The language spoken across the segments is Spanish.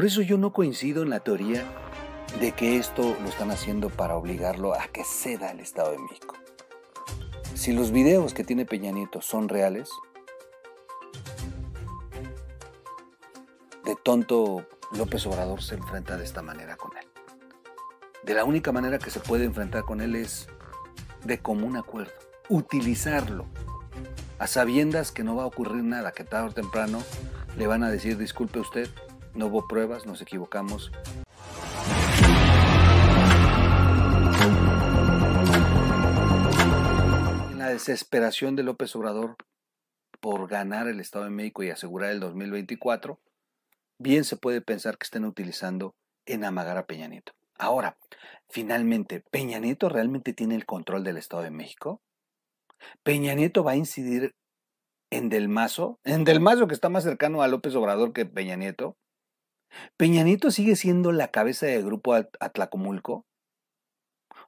Por eso yo no coincido en la teoría de que esto lo están haciendo para obligarlo a que ceda el Estado de México. Si los videos que tiene Peña son reales, de tonto López Obrador se enfrenta de esta manera con él. De la única manera que se puede enfrentar con él es de común acuerdo, utilizarlo, a sabiendas que no va a ocurrir nada, que tarde o temprano le van a decir disculpe usted, no hubo pruebas, nos equivocamos. En la desesperación de López Obrador por ganar el Estado de México y asegurar el 2024, bien se puede pensar que estén utilizando en amagar a Peña Nieto. Ahora, finalmente, ¿Peña Nieto realmente tiene el control del Estado de México? ¿Peña Nieto va a incidir en Del Mazo? ¿En Del Mazo que está más cercano a López Obrador que Peña Nieto? Peñanito sigue siendo la cabeza del grupo Atlacomulco?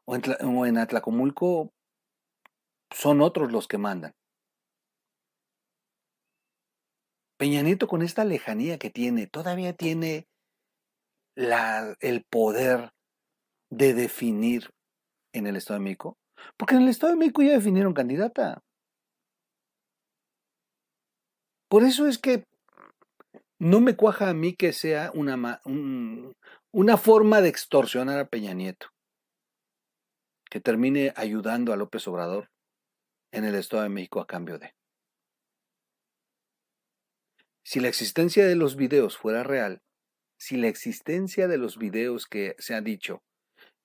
¿O en, Atlacomulco son otros los que mandan? Peñanito, con esta lejanía que tiene, todavía tiene la, el poder de definir en el Estado de México. Porque en el Estado de México ya definieron candidata. Por eso es que no me cuaja a mí que sea una, una forma de extorsionar a Peña Nieto, que termine ayudando a López Obrador en el Estado de México a cambio de. Si la existencia de los videos fuera real, si la existencia de los videos que se ha dicho,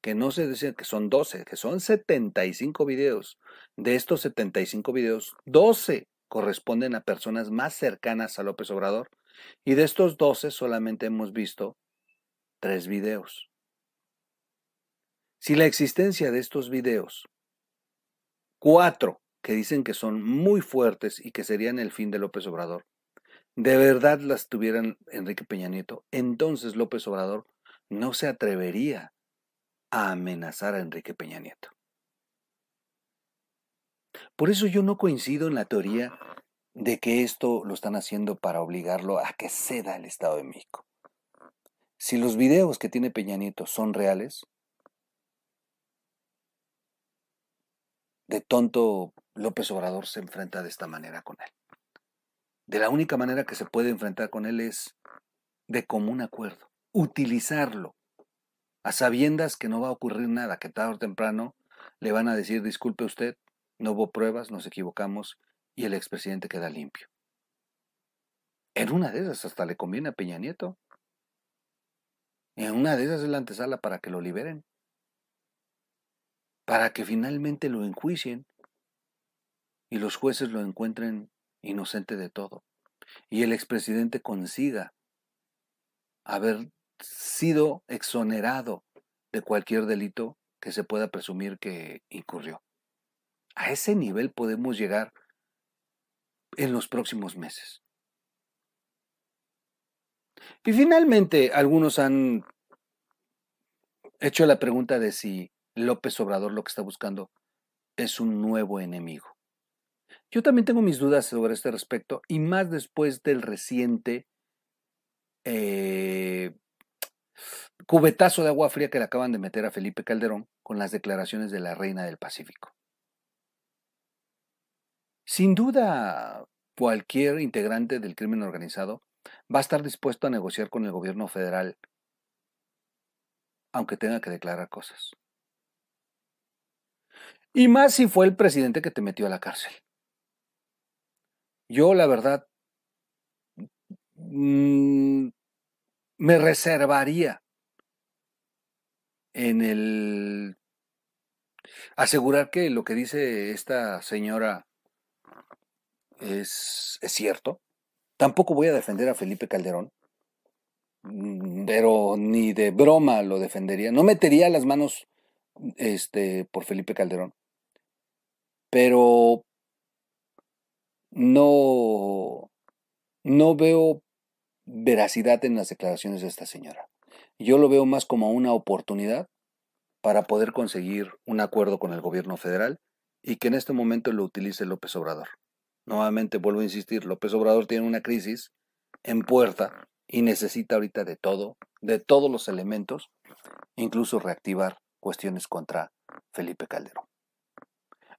que no se decía que son 12, que son 75 videos, de estos 75 videos, 12 corresponden a personas más cercanas a López Obrador, y de estos 12 solamente hemos visto tres videos. Si la existencia de estos videos, cuatro que dicen que son muy fuertes y que serían el fin de López Obrador, de verdad las tuvieran Enrique Peña Nieto, entonces López Obrador no se atrevería a amenazar a Enrique Peña Nieto. Por eso yo no coincido en la teoría de que esto lo están haciendo para obligarlo a que ceda el Estado de México. Si los videos que tiene Peña Nieto son reales, de tonto López Obrador se enfrenta de esta manera con él. De la única manera que se puede enfrentar con él es de común acuerdo, utilizarlo, a sabiendas que no va a ocurrir nada, que tarde o temprano le van a decir, disculpe usted, no hubo pruebas, nos equivocamos, y el expresidente queda limpio. En una de esas hasta le conviene a Peña Nieto. En una de esas es la antesala para que lo liberen. Para que finalmente lo enjuicien y los jueces lo encuentren inocente de todo. Y el expresidente consiga haber sido exonerado de cualquier delito que se pueda presumir que incurrió. A ese nivel podemos llegar en los próximos meses. Y finalmente, algunos han hecho la pregunta de si López Obrador lo que está buscando es un nuevo enemigo. Yo también tengo mis dudas sobre este respecto, y más después del reciente eh, cubetazo de agua fría que le acaban de meter a Felipe Calderón con las declaraciones de la reina del Pacífico. Sin duda, cualquier integrante del crimen organizado va a estar dispuesto a negociar con el gobierno federal, aunque tenga que declarar cosas. Y más si fue el presidente que te metió a la cárcel. Yo, la verdad, mm, me reservaría en el asegurar que lo que dice esta señora es, cierto. Tampoco voy a defender a Felipe Calderón, mm, pero ni de broma lo defendería. No metería las manos mm, este, por Felipe Calderón. Pero no, no veo veracidad en las declaraciones de esta señora. Yo lo veo más como una oportunidad para poder conseguir un acuerdo con el gobierno federal y que en este momento lo utilice López Obrador. Nuevamente vuelvo a insistir, López Obrador tiene una crisis en puerta y necesita ahorita de todo, de todos los elementos, incluso reactivar cuestiones contra Felipe Calderón.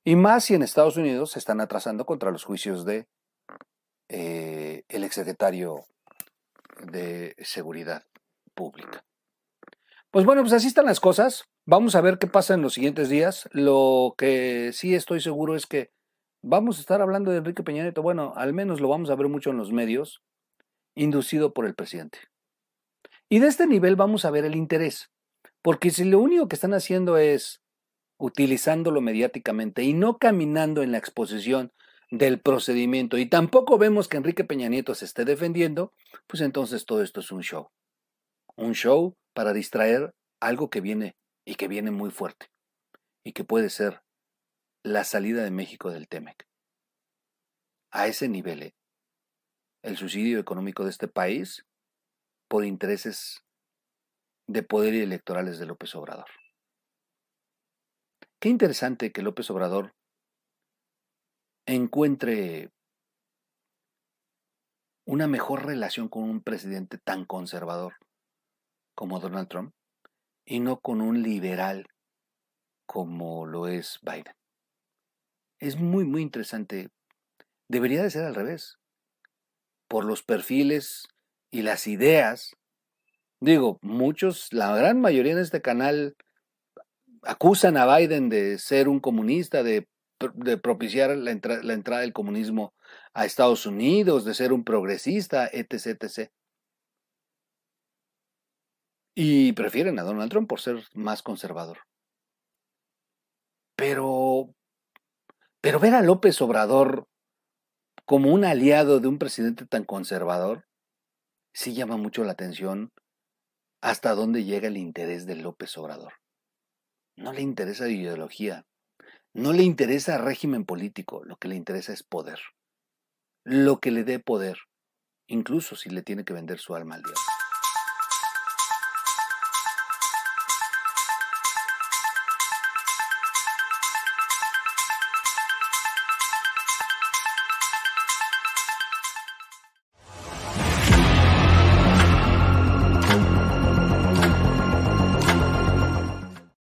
Y más si en Estados Unidos se están atrasando contra los juicios de eh, el exsecretario de Seguridad Pública. Pues bueno, pues así están las cosas. Vamos a ver qué pasa en los siguientes días. Lo que sí estoy seguro es que vamos a estar hablando de Enrique Peña Nieto, bueno, al menos lo vamos a ver mucho en los medios, inducido por el presidente. Y de este nivel vamos a ver el interés, porque si lo único que están haciendo es utilizándolo mediáticamente y no caminando en la exposición del procedimiento y tampoco vemos que Enrique Peña Nieto se esté defendiendo, pues entonces todo esto es un show. Un show para distraer algo que viene y que viene muy fuerte y que puede ser la salida de México del TEMEC. A ese nivel, eh, el subsidio económico de este país por intereses de poder y electorales de López Obrador. Qué interesante que López Obrador encuentre una mejor relación con un presidente tan conservador como Donald Trump y no con un liberal como lo es Biden. Es muy, muy interesante. Debería de ser al revés. Por los perfiles y las ideas. Digo, muchos, la gran mayoría en este canal acusan a Biden de ser un comunista, de, propiciar la, la entrada del comunismo a Estados Unidos, de ser un progresista, etc, etc. Y prefieren a Donald Trump por ser más conservador. Pero pero ver a López Obrador como un aliado de un presidente tan conservador, sí llama mucho la atención hasta dónde llega el interés de López Obrador. No le interesa ideología, no le interesa régimen político, lo que le interesa es poder. Lo que le dé poder, incluso si le tiene que vender su alma al diablo.